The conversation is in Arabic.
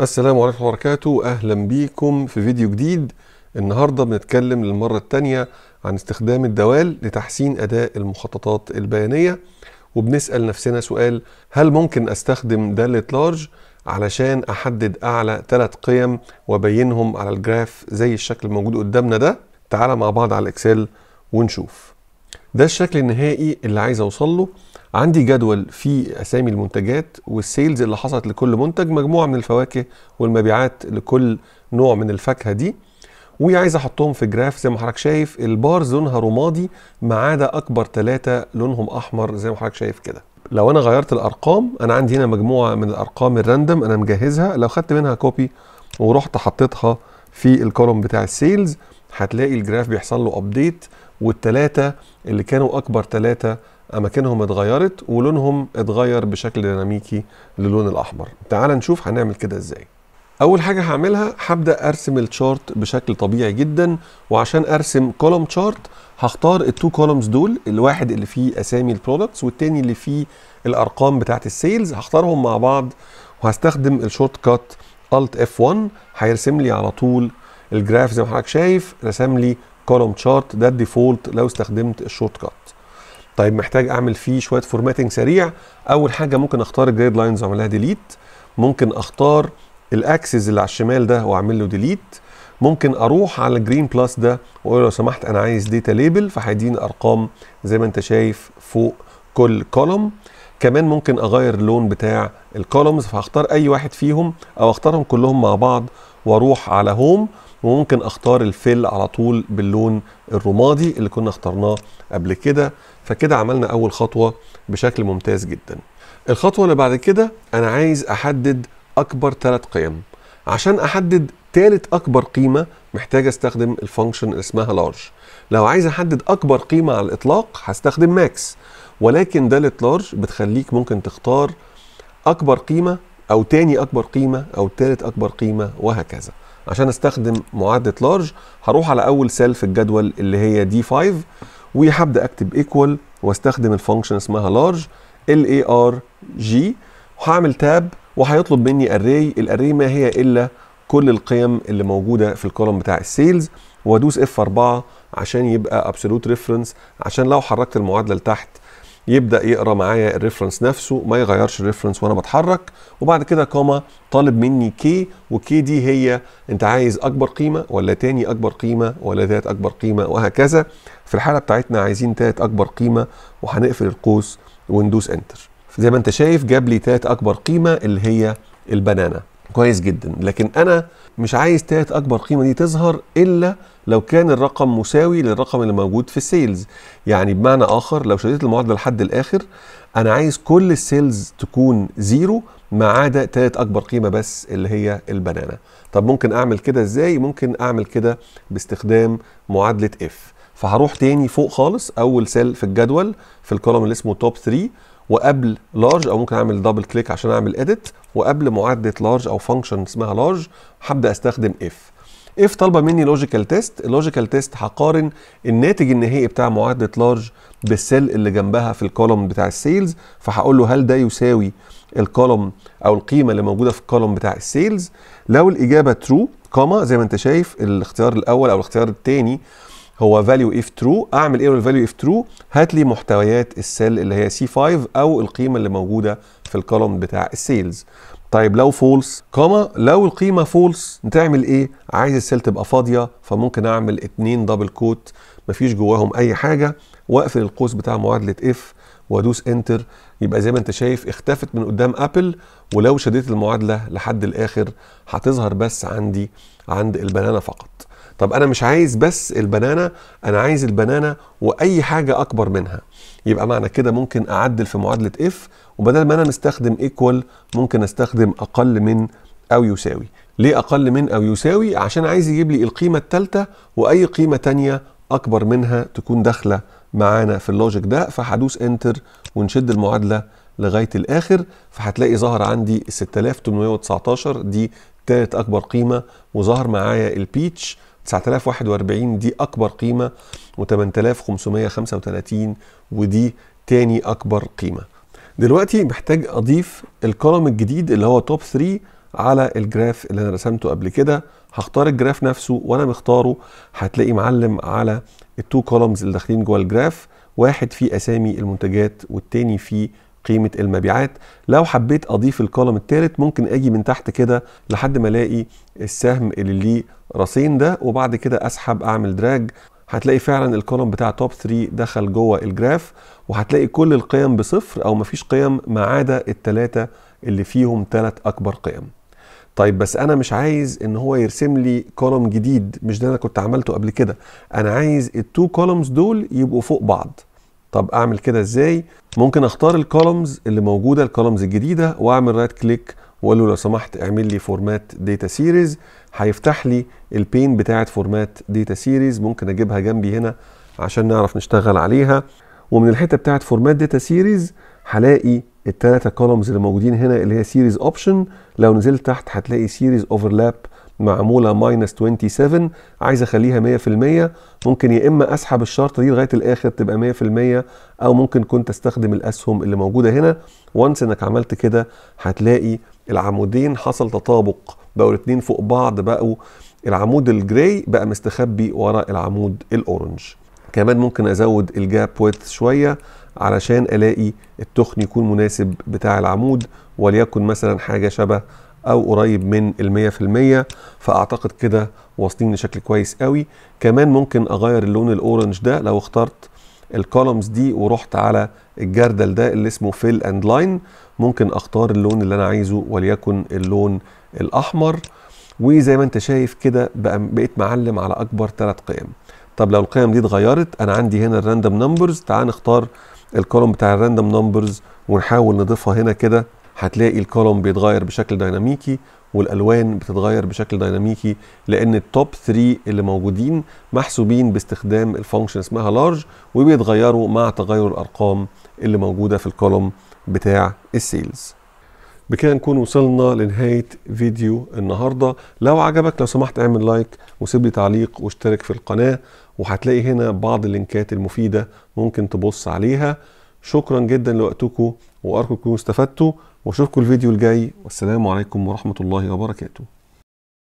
السلام عليكم ورحمة الله وبركاته أهلا بيكم في فيديو جديد النهاردة بنتكلم للمرة الثانية عن استخدام الدوال لتحسين أداء المخططات البيانية وبنسأل نفسنا سؤال هل ممكن أستخدم دالة لارج علشان أحدد أعلى ثلاث قيم وأبينهم على الجراف زي الشكل الموجود قدامنا ده تعال مع بعض على الإكسل ونشوف ده الشكل النهائي اللي عايز أوصل له عندي جدول فيه اسامي المنتجات والسيلز اللي حصلت لكل منتج مجموعه من الفواكه والمبيعات لكل نوع من الفاكهه دي وعايز احطهم في جراف زي ما حضرتك شايف البارز لونها رمادي ما عدا اكبر ثلاثه لونهم احمر زي ما حضرتك شايف كده لو انا غيرت الارقام انا عندي هنا مجموعه من الارقام الراندم انا مجهزها لو خدت منها كوبي ورحت حطيتها في الكولوم بتاع السيلز هتلاقي الجراف بيحصل له ابديت والثلاثه اللي كانوا اكبر ثلاثه اماكنهم اتغيرت ولونهم اتغير بشكل ديناميكي للون الاحمر تعال نشوف هنعمل كده ازاي اول حاجه هعملها هبدا ارسم الشارت بشكل طبيعي جدا وعشان ارسم كولوم شارت هختار التو كولومز دول الواحد اللي فيه اسامي البرودكتس والتاني اللي فيه الارقام بتاعه السيلز هختارهم مع بعض وهستخدم الشورت كات الت اف 1 هيرسم لي على طول الجراف زي ما حضرتك شايف رسم لي كولوم شارت ده الديفولت لو استخدمت الشورت كات طيب محتاج اعمل فيه شويه فورماتنج سريع اول حاجه ممكن اختار الجايد لاينز واعمل لها ديليت ممكن اختار الاكسس اللي على الشمال ده واعمل له ديليت ممكن اروح على الجرين بلس ده واقول لو سمحت انا عايز ديتا ليبل فهيديني ارقام زي ما انت شايف فوق كل كولوم كمان ممكن اغير اللون بتاع الكولومز فهختار اي واحد فيهم او اختارهم كلهم مع بعض واروح على هوم وممكن اختار الفيل على طول باللون الرمادي اللي كنا اخترناه قبل كده فكده عملنا اول خطوه بشكل ممتاز جدا الخطوه اللي بعد كده انا عايز احدد اكبر ثلاث قيم عشان احدد ثالث اكبر قيمه محتاج استخدم الفانكشن اللي اسمها لارج لو عايز احدد اكبر قيمه على الاطلاق هستخدم ماكس ولكن داله لارج بتخليك ممكن تختار اكبر قيمه او تاني اكبر قيمه او تالت اكبر قيمه وهكذا عشان استخدم معادله لارج هروح على اول سيل في الجدول اللي هي دي 5 وهبدا اكتب ايكوال واستخدم الفانكشن اسمها لارج ال اي ار جي وهعمل تاب وهيطلب مني اري الاري ما هي الا كل القيم اللي موجوده في الكولوم بتاع السيلز وادوس اف 4 عشان يبقى ابسولوت ريفرنس عشان لو حركت المعادله لتحت يبدا يقرا معايا الريفرنس نفسه ما يغيرش الريفرنس وانا بتحرك وبعد كده كوما طالب مني كي وكي دي هي انت عايز اكبر قيمه ولا تاني اكبر قيمه ولا تالت اكبر قيمه وهكذا في الحاله بتاعتنا عايزين تالت اكبر قيمه وهنقفل القوس وندوس انتر زي ما انت شايف جاب لي تالت اكبر قيمه اللي هي البنانا كويس جدا لكن انا مش عايز تلات اكبر قيمه دي تظهر الا لو كان الرقم مساوي للرقم اللي موجود في السيلز يعني بمعنى اخر لو شديت المعادله لحد الاخر انا عايز كل السيلز تكون زيرو ما عدا تلات اكبر قيمه بس اللي هي البنانا طب ممكن اعمل كده ازاي ممكن اعمل كده باستخدام معادله اف فهروح تاني فوق خالص اول سيل في الجدول في الكولوم اللي اسمه توب 3 وقبل لارج او ممكن اعمل دبل كليك عشان اعمل اديت وقبل معادله لارج او فانكشن اسمها لارج هبدا استخدم اف اف طالبه مني لوجيكال تيست اللوجيكال تيست هقارن الناتج النهائي بتاع معادله لارج بالسيل اللي جنبها في الكولوم بتاع السيلز فهقول له هل ده يساوي الكولوم او القيمه اللي موجوده في الكولوم بتاع السيلز لو الاجابه ترو كوما زي ما انت شايف الاختيار الاول او الاختيار الثاني هو فاليو اف ترو اعمل ايه للفاليو اف ترو هات لي محتويات السيل اللي هي سي 5 او القيمه اللي موجوده في الكولوم بتاع السيلز طيب لو فولس كما لو القيمه فولس تعمل ايه عايز السيل تبقى فاضيه فممكن اعمل اتنين دبل كوت مفيش جواهم اي حاجه واقفل القوس بتاع معادله اف وادوس انتر يبقى زي ما انت شايف اختفت من قدام ابل ولو شديت المعادله لحد الاخر هتظهر بس عندي عند البنانه فقط طب انا مش عايز بس البنانة انا عايز البنانة واي حاجه اكبر منها يبقى معنى كده ممكن اعدل في معادله اف وبدل ما انا نستخدم ايكوال ممكن استخدم اقل من او يساوي ليه اقل من او يساوي عشان عايز يجيب لي القيمه الثالثه واي قيمه تانية اكبر منها تكون داخله معانا في اللوجيك ده فهدوس انتر ونشد المعادله لغايه الاخر فهتلاقي ظهر عندي 6819 دي تالت اكبر قيمه وظهر معايا البيتش 9041 دي اكبر قيمه و8535 ودي تاني اكبر قيمه دلوقتي محتاج اضيف الكولوم الجديد اللي هو توب 3 على الجراف اللي انا رسمته قبل كده هختار الجراف نفسه وانا مختاره هتلاقي معلم على التو كولومز اللي داخلين جوه الجراف واحد فيه اسامي المنتجات والتاني فيه قيمه المبيعات لو حبيت اضيف الكولم الثالث ممكن اجي من تحت كده لحد ما الاقي السهم اللي ليه راسين ده وبعد كده اسحب اعمل دراج هتلاقي فعلا الكولم بتاع توب 3 دخل جوه الجراف وهتلاقي كل القيم بصفر او مفيش قيم ما عدا الثلاثه اللي فيهم ثلاث اكبر قيم طيب بس انا مش عايز ان هو يرسم لي كولم جديد مش ده انا كنت عملته قبل كده انا عايز التو كولمز دول يبقوا فوق بعض طب اعمل كده ازاي ممكن اختار الكولومز اللي موجوده الكولومز الجديده واعمل رايت كليك واقول له لو سمحت اعمل لي فورمات داتا سيريز هيفتح لي البين بتاعه فورمات داتا سيريز ممكن اجيبها جنبي هنا عشان نعرف نشتغل عليها ومن الحته بتاعه فورمات داتا سيريز هلاقي الثلاثه كولومز اللي موجودين هنا اللي هي سيريز اوبشن لو نزلت تحت هتلاقي سيريز اوفرلاب معموله ماينس 27 عايز اخليها 100% ممكن يا اما اسحب الشرطه دي لغايه الاخر تبقى 100% او ممكن كنت استخدم الاسهم اللي موجوده هنا وانس انك عملت كده هتلاقي العمودين حصل تطابق بقوا الاثنين فوق بعض بقوا العمود الجراي بقى مستخبي ورا العمود الاورنج كمان ممكن ازود الجاب ويت شويه علشان الاقي التخن يكون مناسب بتاع العمود وليكن مثلا حاجه شبه او قريب من المية في المية فاعتقد كده واصلين لشكل كويس قوي كمان ممكن اغير اللون الاورنج ده لو اخترت الكولومز دي ورحت على الجردل ده اللي اسمه فيل اند لاين ممكن اختار اللون اللي انا عايزه وليكن اللون الاحمر وزي ما انت شايف كده بقيت معلم على اكبر ثلاث قيم طب لو القيم دي اتغيرت انا عندي هنا الراندوم نمبرز تعال نختار الكولوم بتاع الراندوم نمبرز ونحاول نضيفها هنا كده هتلاقي الكولوم بيتغير بشكل ديناميكي والالوان بتتغير بشكل ديناميكي لان التوب 3 اللي موجودين محسوبين باستخدام الفانكشن اسمها لارج وبيتغيروا مع تغير الارقام اللي موجوده في الكولوم بتاع السيلز بكده نكون وصلنا لنهايه فيديو النهارده لو عجبك لو سمحت اعمل لايك وسيب لي تعليق واشترك في القناه وهتلاقي هنا بعض اللينكات المفيده ممكن تبص عليها شكرا جدا لوقتكم وارجو تكونوا استفدتوا واشوفكم الفيديو الجاي والسلام عليكم ورحمه الله وبركاته